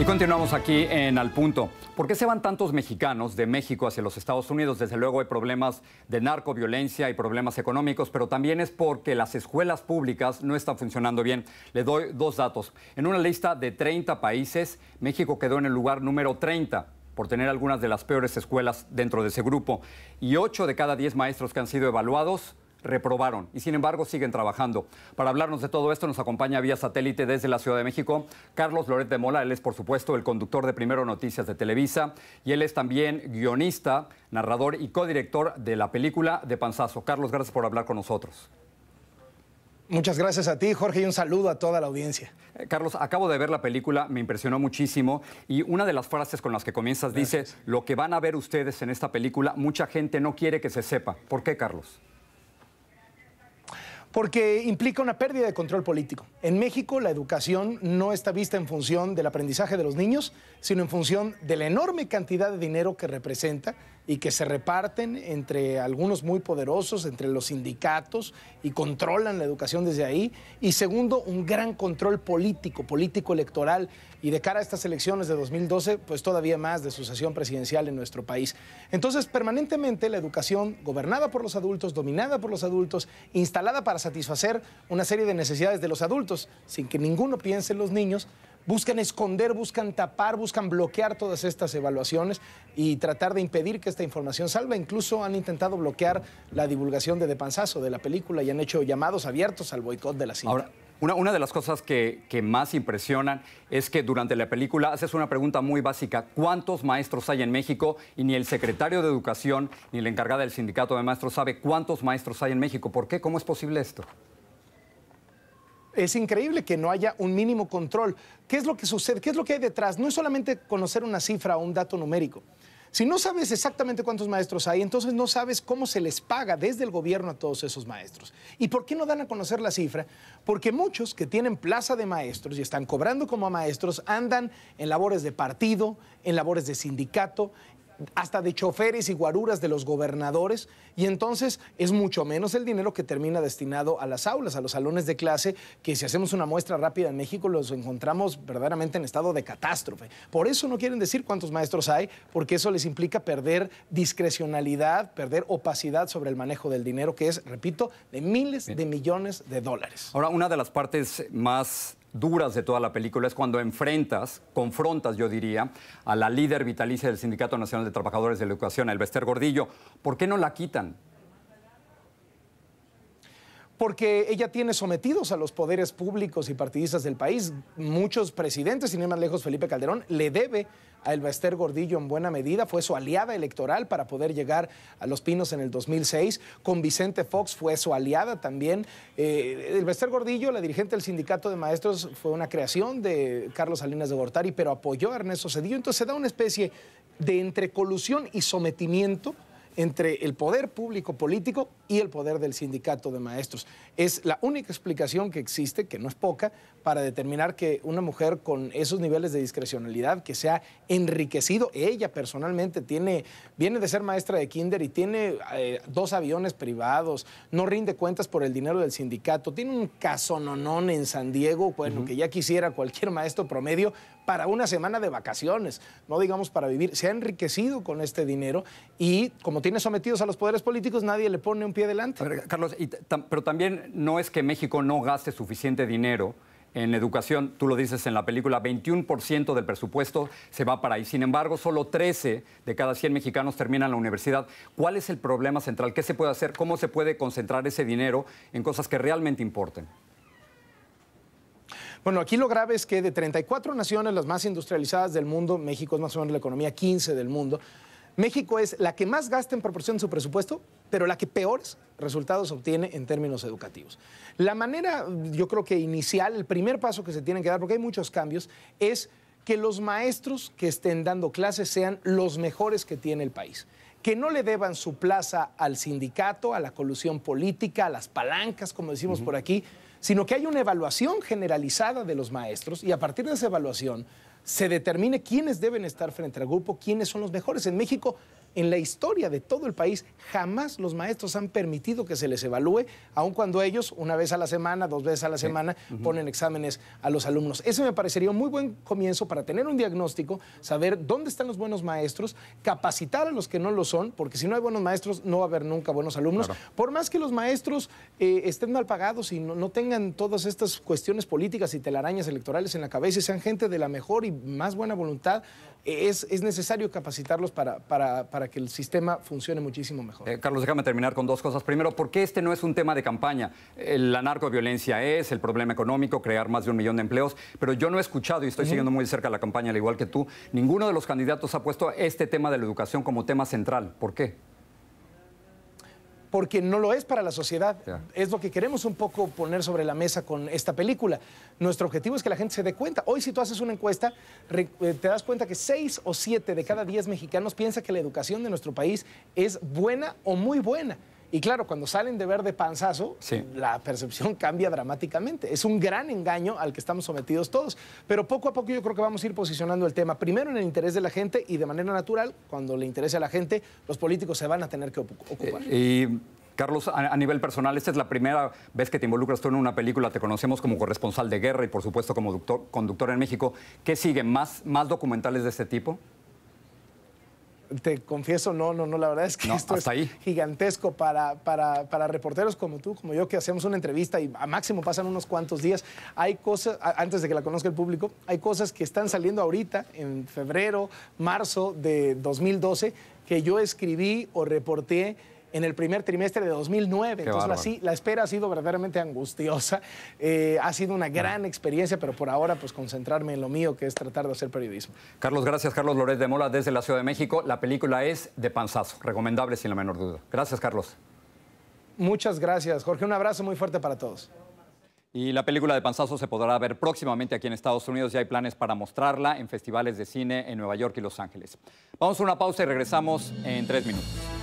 Y continuamos aquí en Al Punto. ¿Por qué se van tantos mexicanos de México hacia los Estados Unidos? Desde luego hay problemas de narcoviolencia y problemas económicos, pero también es porque las escuelas públicas no están funcionando bien. Le doy dos datos. En una lista de 30 países, México quedó en el lugar número 30 por tener algunas de las peores escuelas dentro de ese grupo. Y 8 de cada 10 maestros que han sido evaluados reprobaron y sin embargo siguen trabajando. Para hablarnos de todo esto nos acompaña vía satélite desde la Ciudad de México Carlos Loret de Mola, él es por supuesto el conductor de Primero Noticias de Televisa y él es también guionista, narrador y codirector de la película de Panzazo. Carlos, gracias por hablar con nosotros. Muchas gracias a ti, Jorge, y un saludo a toda la audiencia. Eh, Carlos, acabo de ver la película, me impresionó muchísimo, y una de las frases con las que comienzas dice, lo que van a ver ustedes en esta película, mucha gente no quiere que se sepa. ¿Por qué, Carlos? porque implica una pérdida de control político. En México la educación no está vista en función del aprendizaje de los niños, sino en función de la enorme cantidad de dinero que representa y que se reparten entre algunos muy poderosos, entre los sindicatos y controlan la educación desde ahí. Y segundo, un gran control político, político electoral y de cara a estas elecciones de 2012, pues todavía más de sucesión presidencial en nuestro país. Entonces, permanentemente la educación gobernada por los adultos, dominada por los adultos, instalada para satisfacer una serie de necesidades de los adultos, sin que ninguno piense en los niños, buscan esconder, buscan tapar, buscan bloquear todas estas evaluaciones y tratar de impedir que esta información salga. Incluso han intentado bloquear la divulgación de De Panzazo, de la película, y han hecho llamados abiertos al boicot de la cinta. Ahora... Una, de las cosas que, que, más impresionan es que durante la película haces una pregunta muy básica, ¿cuántos maestros hay en México? Y ni el secretario de Educación ni la encargada del sindicato de maestros sabe cuántos maestros hay en México. ¿Por qué? ¿Cómo es posible esto? es increíble que no haya un mínimo control. ¿Qué es lo que sucede? ¿Qué es lo que hay detrás? No es solamente conocer una cifra o un dato numérico. Si no sabes exactamente cuántos maestros hay, entonces no sabes cómo se les paga desde el gobierno a todos esos maestros. ¿Y por qué no dan a conocer la cifra? Porque muchos que tienen plaza de maestros y están cobrando como maestros andan en labores de partido, en labores de sindicato, hasta de choferes y guaruras de los gobernadores, y entonces es mucho menos el dinero que termina destinado a las aulas, a los salones de clase, que si hacemos una muestra rápida en México los encontramos verdaderamente en estado de catástrofe. Por eso no quieren decir cuántos maestros hay, porque eso les implica perder discrecionalidad, perder opacidad sobre el manejo del dinero, que es, repito, de miles de millones de dólares. Ahora, una de las partes más duras de toda la película es cuando enfrentas, confrontas, yo diría, a la líder vitalicia del Sindicato Nacional de Trabajadores de la Educación, Elvester Gordillo. ¿Por qué no la quitan? porque ella tiene sometidos a los poderes públicos y partidistas del país. Muchos presidentes, sin ir más lejos, Felipe Calderón le debe a Esther Gordillo en buena medida, fue su aliada electoral para poder llegar a Los Pinos en el 2006, con Vicente Fox fue su aliada también. Eh, Esther Gordillo, la dirigente del sindicato de maestros, fue una creación de Carlos Salinas de Gortari, pero apoyó a Ernesto Cedillo, entonces se da una especie de entrecolusión y sometimiento entre el poder público político y el poder del sindicato de maestros. Es la única explicación que existe, que no es poca, para determinar que una mujer con esos niveles de discrecionalidad, que se ha enriquecido, ella personalmente tiene, viene de ser maestra de kinder y tiene eh, dos aviones privados, no rinde cuentas por el dinero del sindicato, tiene un casononón en San Diego, bueno, que ya quisiera cualquier maestro promedio para una semana de vacaciones, no digamos para vivir, se ha enriquecido con este dinero y como tiene sometidos a los poderes políticos, nadie le pone un adelante. Carlos, pero también no es que México no gaste suficiente dinero en educación, tú lo dices en la película, 21% del presupuesto se va para ahí. Sin embargo, solo 13 de cada 100 mexicanos terminan la universidad. ¿Cuál es el problema central? ¿Qué se puede hacer? ¿Cómo se puede concentrar ese dinero en cosas que realmente importen? Bueno, aquí lo grave es que de 34 naciones, las más industrializadas del mundo, México es más o menos la economía 15 del mundo, México es la que más gasta en proporción de su presupuesto, pero la que peores resultados obtiene en términos educativos. La manera, yo creo que inicial, el primer paso que se tiene que dar, porque hay muchos cambios, es que los maestros que estén dando clases sean los mejores que tiene el país que no le deban su plaza al sindicato, a la colusión política, a las palancas, como decimos por aquí, sino que hay una evaluación generalizada de los maestros y a partir de esa evaluación se determine quiénes deben estar frente al grupo, quiénes son los mejores. En México en la historia de todo el país jamás los maestros han permitido que se les evalúe, aun cuando ellos una vez a la semana, dos veces a la semana, ponen exámenes a los alumnos. Ese me parecería un muy buen comienzo para tener un diagnóstico, saber dónde están los buenos maestros, capacitar a los que no lo son, porque si no hay buenos maestros no va a haber nunca buenos alumnos. Por más que los maestros eh, estén mal pagados y no tengan todas estas cuestiones políticas y telarañas electorales en la cabeza y sean gente de la mejor y más buena voluntad, es, necesario capacitarlos para, que el sistema funcione muchísimo mejor. Eh, Carlos, déjame terminar con dos cosas. Primero, ¿por qué este no es un tema de campaña? La narcoviolencia es, el problema económico, crear más de un millón de empleos, pero yo no he escuchado y estoy siguiendo muy cerca la campaña, al igual que tú, ninguno de los candidatos ha puesto este tema de la educación como tema central. ¿Por qué? porque no lo es para la sociedad. Es lo que queremos un poco poner sobre la mesa con esta película. Nuestro objetivo es que la gente se dé cuenta. Hoy si tú haces una encuesta, eh, te das cuenta que seis o siete de cada diez mexicanos piensa que la educación de nuestro país es buena o muy buena. Y claro, cuando salen de verde panzazo, la percepción cambia dramáticamente. Es un gran engaño al que estamos sometidos todos. Pero poco a poco yo creo que vamos a ir posicionando el tema, primero en el interés de la gente y de manera natural, cuando le interese a la gente, los políticos se van a tener que ocupar. Eh, y... Carlos, a, nivel personal, esta es la primera vez que te involucras tú en una película, te conocemos como corresponsal de guerra y por supuesto como conductor en México. ¿Qué sigue? ¿Más documentales de este tipo? te confieso, no, no, no, la verdad es que esto es gigantesco para, para, para, reporteros como tú, como yo, que hacemos una entrevista y a máximo pasan unos cuantos días. Hay cosas, antes de que la conozca el público, hay cosas que están saliendo ahorita, en febrero, marzo de 2012, que yo escribí o reporté en el primer trimestre de 2009. Entonces, la, espera ha sido verdaderamente angustiosa. Eh, ha sido una ah. gran experiencia, pero por ahora, pues concentrarme en lo mío, que es tratar de hacer periodismo. Carlos, gracias. Carlos Lórez de Mola, desde la Ciudad de México. La película es de panzazo, recomendable sin la menor duda. Gracias, Carlos. Muchas gracias, Jorge. Un abrazo muy fuerte para todos. Y la película de Panzazo se podrá ver próximamente aquí en Estados Unidos. Ya hay planes para mostrarla en festivales de cine en Nueva York y Los Ángeles. Vamos a una pausa y regresamos en tres minutos.